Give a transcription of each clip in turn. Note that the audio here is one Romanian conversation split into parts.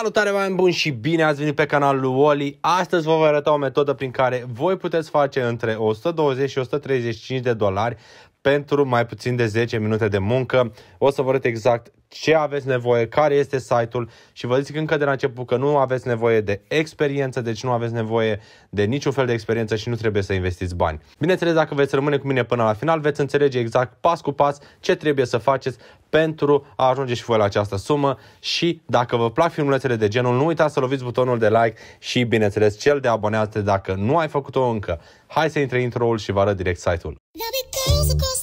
Salutare oameni buni și bine ați venit pe canalul lui Wally. Astăzi vă voi arăta o metodă prin care voi puteți face între 120 și 135 de dolari pentru mai puțin de 10 minute de muncă. O să vă arăt exact ce aveți nevoie, care este site-ul și vă zic încă de la început că nu aveți nevoie de experiență, deci nu aveți nevoie de niciun fel de experiență și nu trebuie să investiți bani. Bineînțeles, dacă veți rămâne cu mine până la final, veți înțelege exact pas cu pas ce trebuie să faceți pentru a ajunge și voi la această sumă și dacă vă plac filmulețele de genul, nu uitați să loviți butonul de like și, bineînțeles, cel de abonează dacă nu ai făcut-o încă. Hai să intre intro-ul și vă arăt direct site-ul. Jessica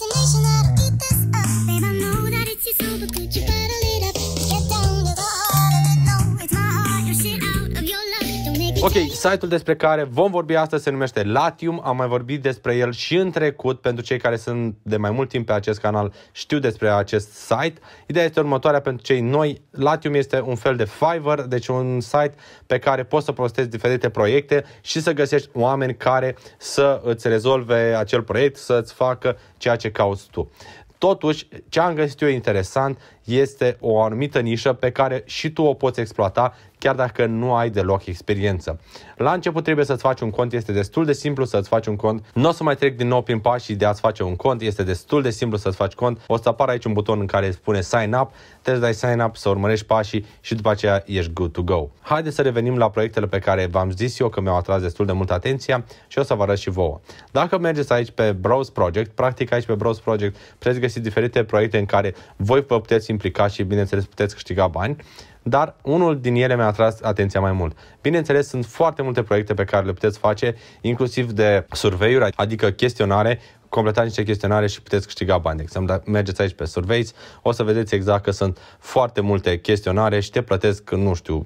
Ok, site-ul despre care vom vorbi astăzi se numește Latium, am mai vorbit despre el și în trecut, pentru cei care sunt de mai mult timp pe acest canal știu despre acest site. Ideea este următoarea pentru cei noi, Latium este un fel de Fiverr, deci un site pe care poți să postezi diferite proiecte și să găsești oameni care să îți rezolve acel proiect, să îți facă ceea ce cauți tu. Totuși, ce am găsit eu interesant este o anumită nișă pe care și tu o poți exploata chiar dacă nu ai deloc experiență. La început trebuie să-ți faci un cont, este destul de simplu să-ți faci un cont. Nu o să mai trec din nou prin pașii de a-ți face un cont, este destul de simplu să-ți faci cont. O să apară aici un buton în care spune sign up, trebuie să dai sign up, să urmărești pașii și după aceea ești good to go. Haideți să revenim la proiectele pe care v-am zis eu că mi-au atras destul de mult atenția și o să vă arăt și vouă. Dacă mergeți aici pe Browse Project, practic aici pe Browse Project, puteți găsi diferite proiecte în care voi vă puteți implicați și, bineînțeles, puteți câștiga bani, dar unul din ele mi-a atras atenția mai mult. Bineînțeles, sunt foarte multe proiecte pe care le puteți face, inclusiv de surveiuri, adică chestionare, completați niște chestionare și puteți câștiga bani. De exemplu, dacă mergeți aici pe surveys, o să vedeți exact că sunt foarte multe chestionare și te plătesc, nu știu,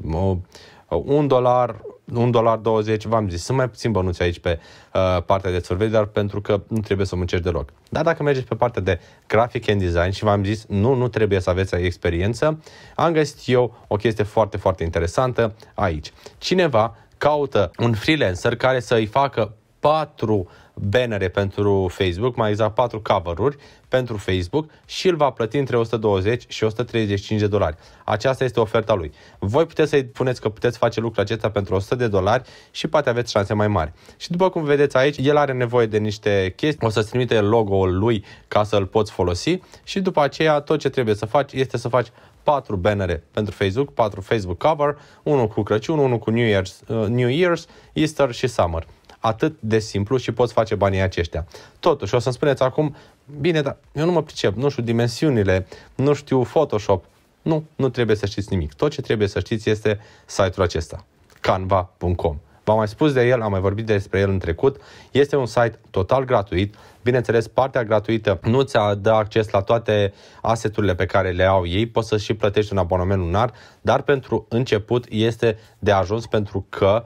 un dolar, un dolar 20, v-am zis, sunt mai puțin bănuți aici pe uh, partea de survey, dar pentru că nu trebuie să muncești deloc. Dar dacă mergeți pe partea de graphic and design și v-am zis, nu, nu trebuie să aveți experiență, am găsit eu o chestie foarte, foarte interesantă aici. Cineva caută un freelancer care să îi facă patru bannere pentru Facebook, mai exact patru cover-uri pentru Facebook și îl va plăti între 120 și 135 de dolari. Aceasta este oferta lui. Voi puteți să-i puneți că puteți face lucrul acesta pentru 100 de dolari și poate aveți șanse mai mari. Și după cum vedeți aici, el are nevoie de niște chestii, o să-ți trimite logo-ul lui ca să-l poți folosi și după aceea tot ce trebuie să faci este să faci 4 bannere pentru Facebook, 4 Facebook cover, unul cu Crăciun, unul cu New Year's, uh, New Year's, Easter și Summer atât de simplu și poți face banii aceștia. Totuși, o să-mi spuneți acum, bine, dar eu nu mă pricep, nu știu dimensiunile, nu știu Photoshop. Nu, nu trebuie să știți nimic. Tot ce trebuie să știți este site-ul acesta, canva.com. V-am mai spus de el, am mai vorbit despre el în trecut. Este un site total gratuit. Bineînțeles, partea gratuită nu ți dă acces la toate aseturile pe care le au ei. Poți să și plătești un abonament lunar, dar pentru început este de ajuns pentru că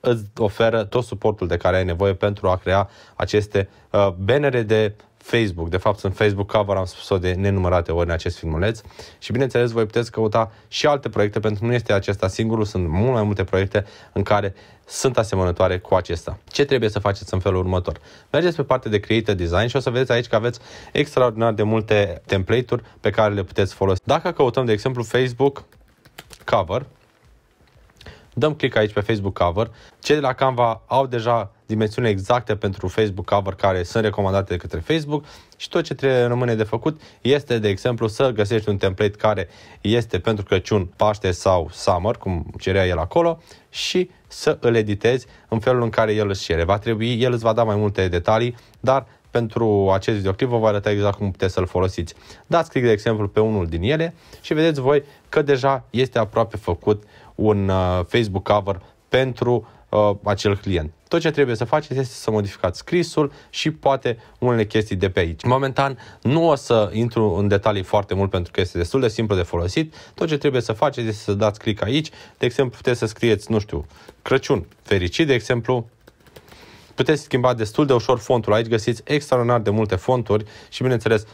îți oferă tot suportul de care ai nevoie pentru a crea aceste uh, bannere de Facebook. De fapt, sunt Facebook cover, am spus-o de nenumărate ori în acest filmuleț. Și bineînțeles, voi puteți căuta și alte proiecte, pentru că nu este acesta singurul, sunt mult mai multe proiecte în care sunt asemănătoare cu acesta. Ce trebuie să faceți în felul următor? Mergeți pe partea de create Design și o să vedeți aici că aveți extraordinar de multe template-uri pe care le puteți folosi. Dacă căutăm, de exemplu, Facebook cover, Dăm click aici pe Facebook Cover. Cei de la Canva au deja dimensiuni exacte pentru Facebook cover care sunt recomandate de către Facebook și tot ce trebuie rămâne de făcut este, de exemplu, să găsești un template care este pentru Crăciun, Paște sau Summer, cum cerea el acolo, și să îl editezi în felul în care el îți cere. Va trebui, el îți va da mai multe detalii, dar pentru acest videoclip vă voi arăta exact cum puteți să-l folosiți. Dați click, de exemplu, pe unul din ele și vedeți voi că deja este aproape făcut un uh, Facebook cover pentru uh, acel client. Tot ce trebuie să faceți este să modificați scrisul și poate unele chestii de pe aici. Momentan nu o să intru în detalii foarte mult pentru că este destul de simplu de folosit. Tot ce trebuie să faceți este să dați click aici. De exemplu, puteți să scrieți, nu știu, Crăciun fericit, de exemplu, puteți schimba destul de ușor fontul. Aici găsiți extraordinar de multe fonturi și, bineînțeles,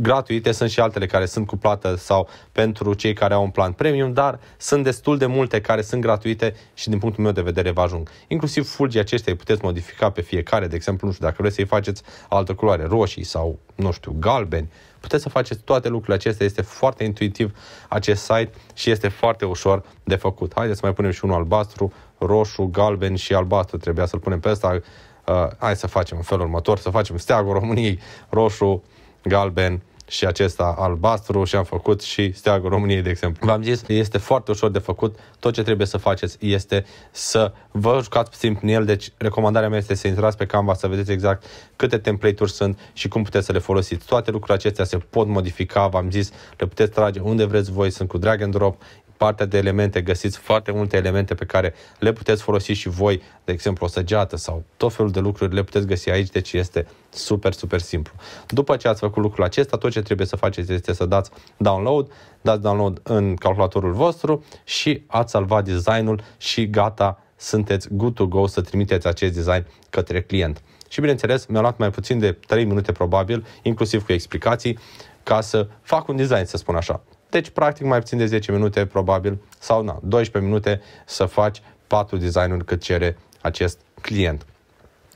gratuite, sunt și altele care sunt cu plată sau pentru cei care au un plan premium, dar sunt destul de multe care sunt gratuite și din punctul meu de vedere vă ajung. Inclusiv fulgii aceștia îi puteți modifica pe fiecare, de exemplu, nu știu, dacă vreți să-i faceți altă culoare, roșii sau, nu știu, galbeni, puteți să faceți toate lucrurile acestea, este foarte intuitiv acest site și este foarte ușor de făcut. Haideți să mai punem și unul albastru, roșu, galben și albastru, trebuia să-l punem pe ăsta, Uh, hai să facem în felul următor, să facem steagul României, roșu, galben și acesta albastru și am făcut și steagul României, de exemplu. V-am zis, este foarte ușor de făcut. Tot ce trebuie să faceți este să vă jucați puțin în el. Deci, recomandarea mea este să intrați pe Canva, să vedeți exact câte template-uri sunt și cum puteți să le folosiți. Toate lucrurile acestea se pot modifica, v-am zis, le puteți trage unde vreți voi, sunt cu drag and drop partea de elemente, găsiți foarte multe elemente pe care le puteți folosi și voi, de exemplu o săgeată sau tot felul de lucruri, le puteți găsi aici, deci este super, super simplu. După ce ați făcut lucrul acesta, tot ce trebuie să faceți este să dați download, dați download în calculatorul vostru și ați salvat designul și gata, sunteți good to go să trimiteți acest design către client. Și bineînțeles, mi-a luat mai puțin de 3 minute probabil, inclusiv cu explicații, ca să fac un design, să spun așa. Deci, practic, mai puțin de 10 minute, probabil, sau na, 12 minute să faci patru designuri cât cere acest client.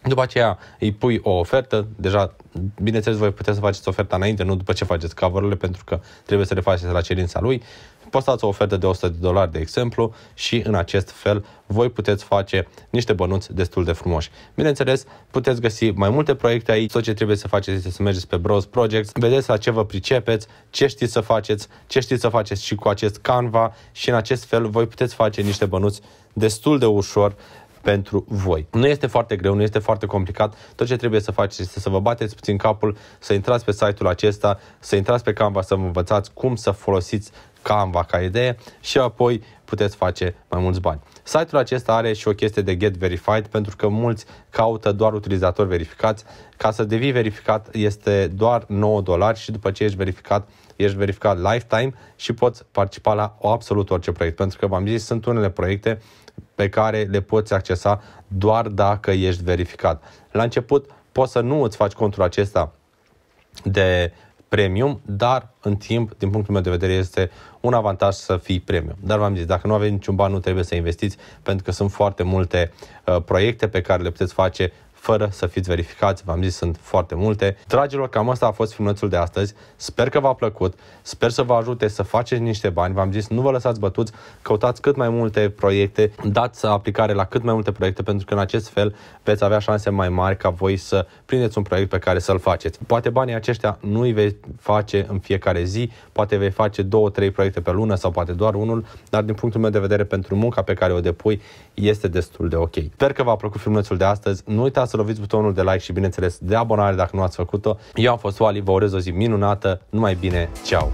După aceea îi pui o ofertă, deja bineînțeles voi puteți să faceți oferta înainte, nu după ce faceți cover pentru că trebuie să le faceți la cerința lui postați o ofertă de 100 de dolari, de exemplu, și în acest fel voi puteți face niște bănuți destul de frumoși. Bineînțeles, puteți găsi mai multe proiecte aici. Tot ce trebuie să faceți este să mergeți pe Browse Projects, vedeți la ce vă pricepeți, ce știți să faceți, ce știți să faceți și cu acest Canva și în acest fel voi puteți face niște bănuți destul de ușor pentru voi. Nu este foarte greu, nu este foarte complicat. Tot ce trebuie să faceți este să vă bateți puțin capul, să intrați pe site-ul acesta, să intrați pe Canva, să vă învățați cum să folosiți Canva ca idee și apoi puteți face mai mulți bani. Site-ul acesta are și o chestie de get verified pentru că mulți caută doar utilizatori verificați. Ca să devii verificat este doar 9 dolari și după ce ești verificat ești verificat lifetime și poți participa la absolut orice proiect. Pentru că v-am zis, sunt unele proiecte pe care le poți accesa doar dacă ești verificat. La început poți să nu îți faci contul acesta de premium, dar în timp, din punctul meu de vedere, este un avantaj să fii premium. Dar v-am zis, dacă nu aveți niciun ban, nu trebuie să investiți, pentru că sunt foarte multe uh, proiecte pe care le puteți face fără să fiți verificați, v-am zis, sunt foarte multe. Dragilor, cam asta a fost filmulețul de astăzi, sper că v-a plăcut, sper să vă ajute să faceți niște bani, v-am zis, nu vă lăsați bătuți, căutați cât mai multe proiecte, dați aplicare la cât mai multe proiecte, pentru că în acest fel veți avea șanse mai mari ca voi să prindeți un proiect pe care să-l faceți. Poate banii aceștia nu îi vei face în fiecare zi, poate vei face două, trei proiecte pe lună sau poate doar unul, dar din punctul meu de vedere, pentru munca pe care o depui, este destul de ok. Sper că v-a plăcut filmulețul de astăzi, nu uitați să loviți butonul de like și bineînțeles de abonare dacă nu ați făcut-o. Eu am fost Oali, vă urez o zi minunată, numai bine, ceau!